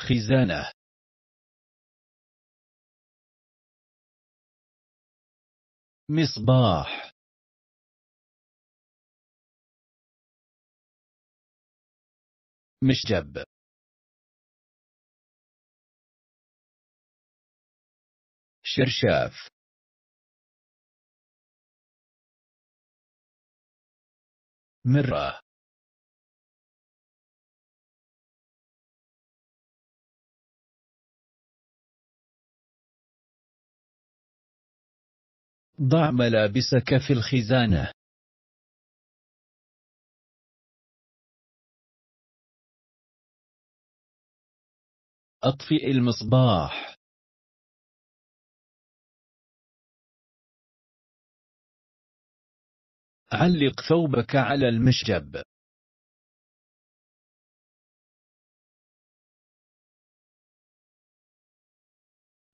خزانة مصباح مشجب شرشاف مرة ضع ملابسك في الخزانة. أطفئ المصباح. علق ثوبك على المشجب.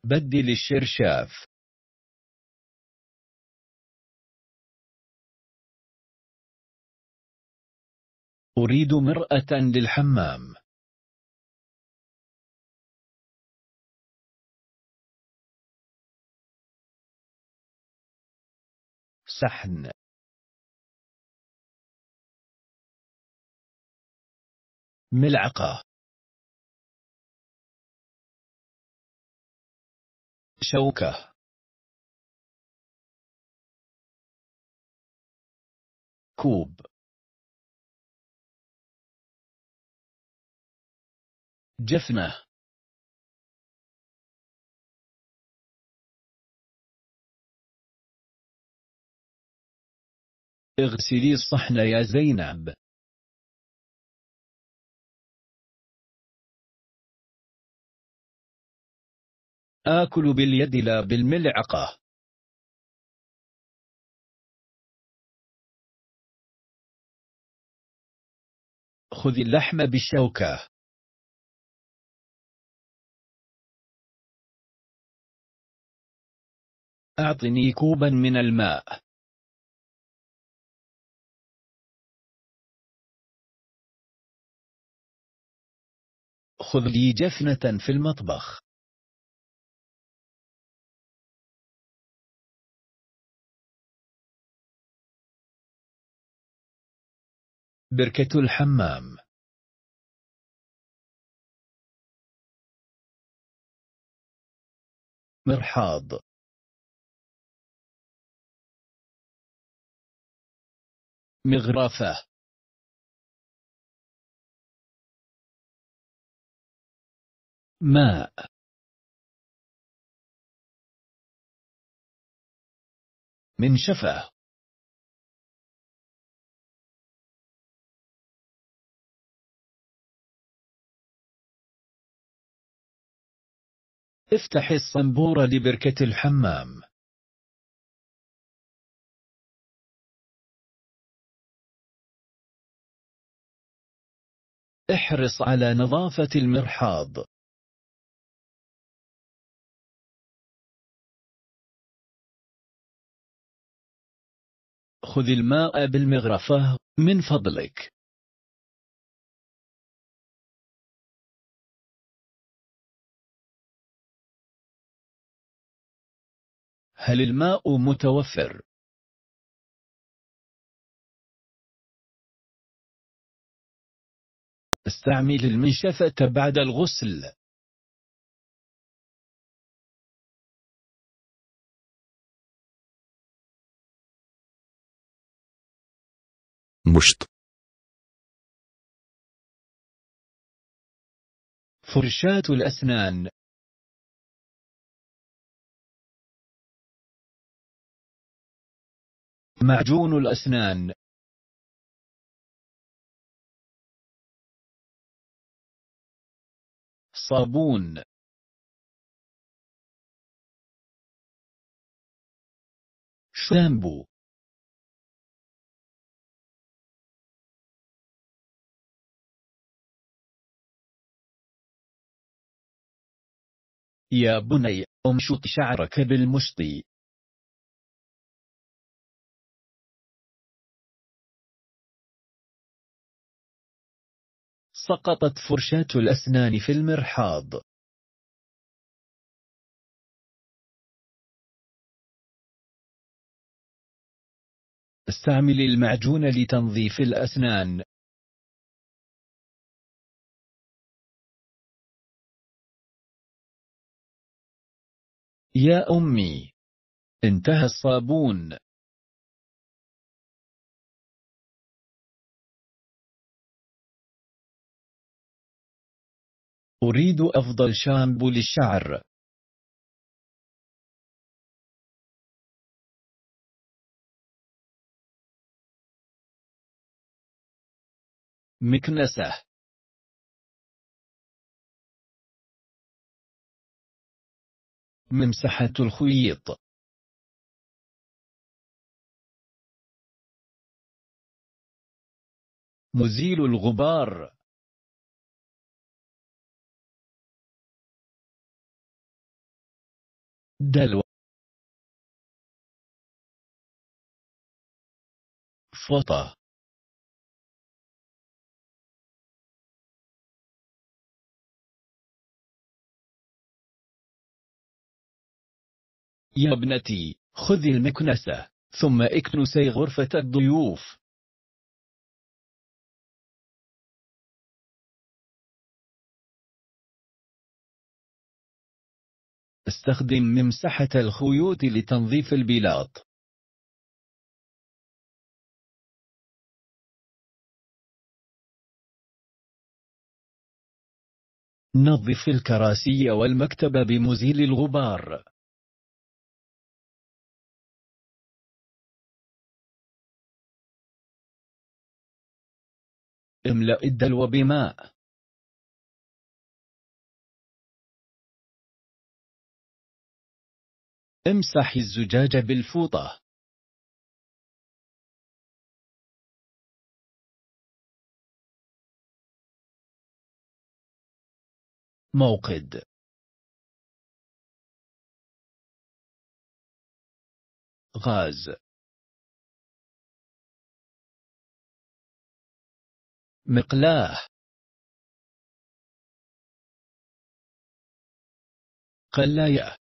بدل الشرشاف أريد مرأة للحمام سحن ملعقة شوكة كوب جفنة اغسلي الصحن يا زينب آكل باليد لا بالملعقة خذ اللحم بالشوكة أعطني كوبا من الماء. خذ لي جفنة في المطبخ. بركة الحمام مرحاض مغرفة ماء منشفة افتح الصنبور لبركة الحمام احرص على نظافة المرحاض خذ الماء بالمغرفة من فضلك هل الماء متوفر؟ استعمل المنشفة بعد الغسل مشط فرشاة الأسنان معجون الأسنان صابون شامبو يا بني امشط شعرك بالمشط سقطت فرشاة الأسنان في المرحاض. استعمل المعجون لتنظيف الأسنان. يا أمي، انتهى الصابون. أريد أفضل شامبو للشعر. مكنسة ممسحة الخيط مزيل الغبار دلو فطا يا ابنتي خذي المكنسة ثم اكنسي غرفة الضيوف استخدم ممسحة الخيوط لتنظيف البلاط. نظف الكراسي والمكتب بمزيل الغبار. املأ الدلو بماء. امسح الزجاج بالفوطة. موقد غاز مقلاه قلاية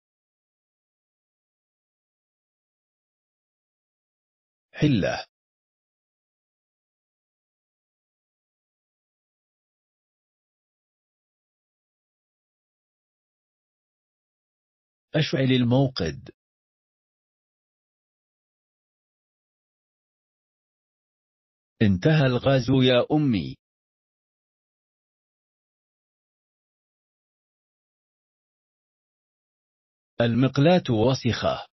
حلة أشعل الموقد انتهى الغاز يا أمي المقلاة وسخة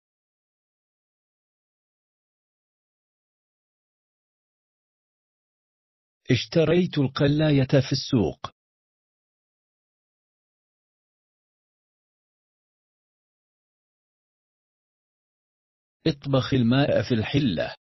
اشتريت القلاية في السوق. اطبخ الماء في الحلة.